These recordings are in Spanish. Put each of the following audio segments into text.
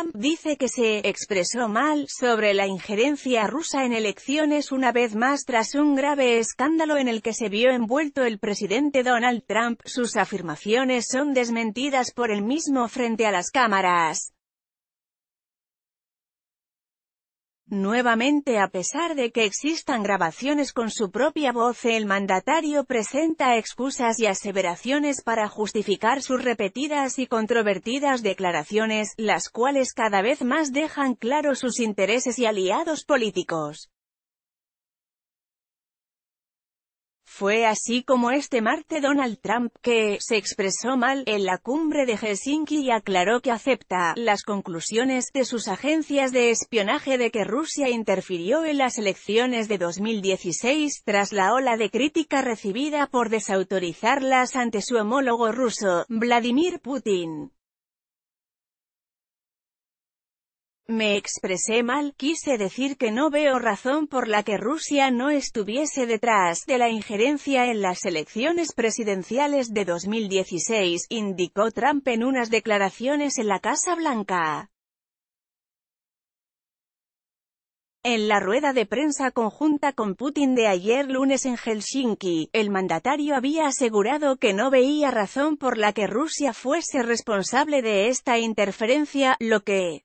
Trump dice que se expresó mal sobre la injerencia rusa en elecciones una vez más tras un grave escándalo en el que se vio envuelto el presidente Donald Trump. Sus afirmaciones son desmentidas por el mismo frente a las cámaras. Nuevamente a pesar de que existan grabaciones con su propia voz el mandatario presenta excusas y aseveraciones para justificar sus repetidas y controvertidas declaraciones, las cuales cada vez más dejan claro sus intereses y aliados políticos. Fue así como este martes Donald Trump, que se expresó mal en la cumbre de Helsinki y aclaró que acepta las conclusiones de sus agencias de espionaje de que Rusia interfirió en las elecciones de 2016 tras la ola de crítica recibida por desautorizarlas ante su homólogo ruso, Vladimir Putin. Me expresé mal, quise decir que no veo razón por la que Rusia no estuviese detrás de la injerencia en las elecciones presidenciales de 2016, indicó Trump en unas declaraciones en la Casa Blanca. En la rueda de prensa conjunta con Putin de ayer lunes en Helsinki, el mandatario había asegurado que no veía razón por la que Rusia fuese responsable de esta interferencia, lo que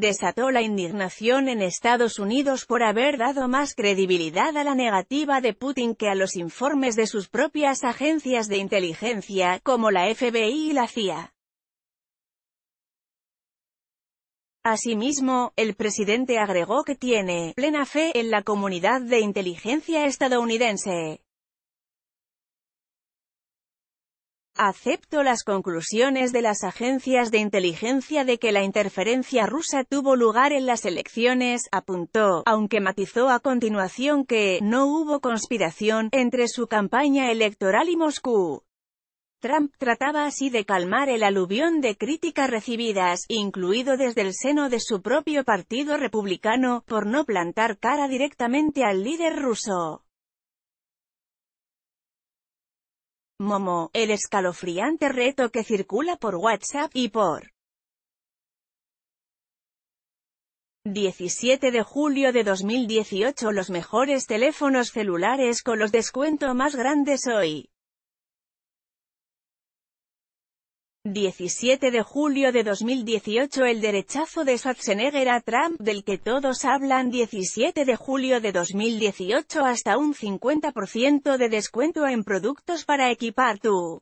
desató la indignación en Estados Unidos por haber dado más credibilidad a la negativa de Putin que a los informes de sus propias agencias de inteligencia, como la FBI y la CIA. Asimismo, el presidente agregó que tiene plena fe en la comunidad de inteligencia estadounidense. Acepto las conclusiones de las agencias de inteligencia de que la interferencia rusa tuvo lugar en las elecciones, apuntó, aunque matizó a continuación que no hubo conspiración entre su campaña electoral y Moscú. Trump trataba así de calmar el aluvión de críticas recibidas, incluido desde el seno de su propio partido republicano, por no plantar cara directamente al líder ruso. Momo, el escalofriante reto que circula por WhatsApp y por 17 de julio de 2018 Los mejores teléfonos celulares con los descuentos más grandes hoy. 17 de julio de 2018 El derechazo de Schwarzenegger a Trump, del que todos hablan 17 de julio de 2018 hasta un 50% de descuento en productos para equipar tu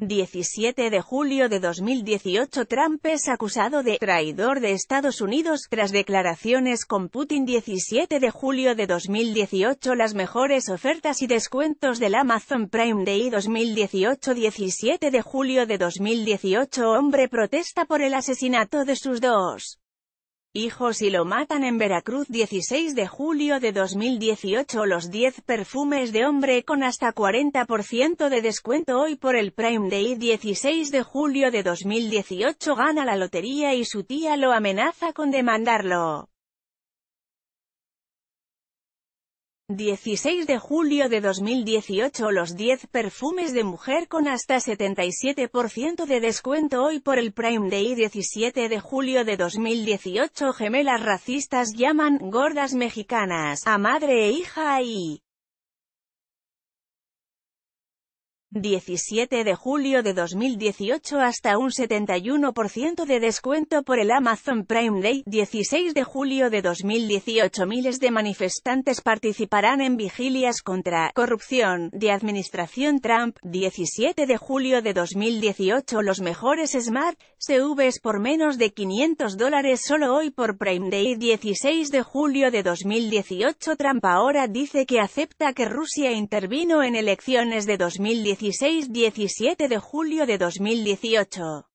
17 de julio de 2018 Trump es acusado de «traidor de Estados Unidos» tras declaraciones con Putin 17 de julio de 2018 Las mejores ofertas y descuentos del Amazon Prime Day 2018 17 de julio de 2018 Hombre protesta por el asesinato de sus dos hijos y lo matan en Veracruz 16 de julio de 2018 Los 10 perfumes de hombre con hasta 40% de descuento hoy por el Prime Day 16 de julio de 2018 gana la lotería y su tía lo amenaza con demandarlo. 16 de julio de 2018 Los 10 perfumes de mujer con hasta 77% de descuento hoy por el Prime Day 17 de julio de 2018 Gemelas racistas llaman gordas mexicanas a madre e hija y 17 de julio de 2018 hasta un 71% de descuento por el Amazon Prime Day, 16 de julio de 2018 miles de manifestantes participarán en vigilias contra corrupción de administración Trump, 17 de julio de 2018 los mejores Smart CVs por menos de 500 dólares solo hoy por Prime Day, 16 de julio de 2018 Trump ahora dice que acepta que Rusia intervino en elecciones de 2018 16-17 de julio de 2018.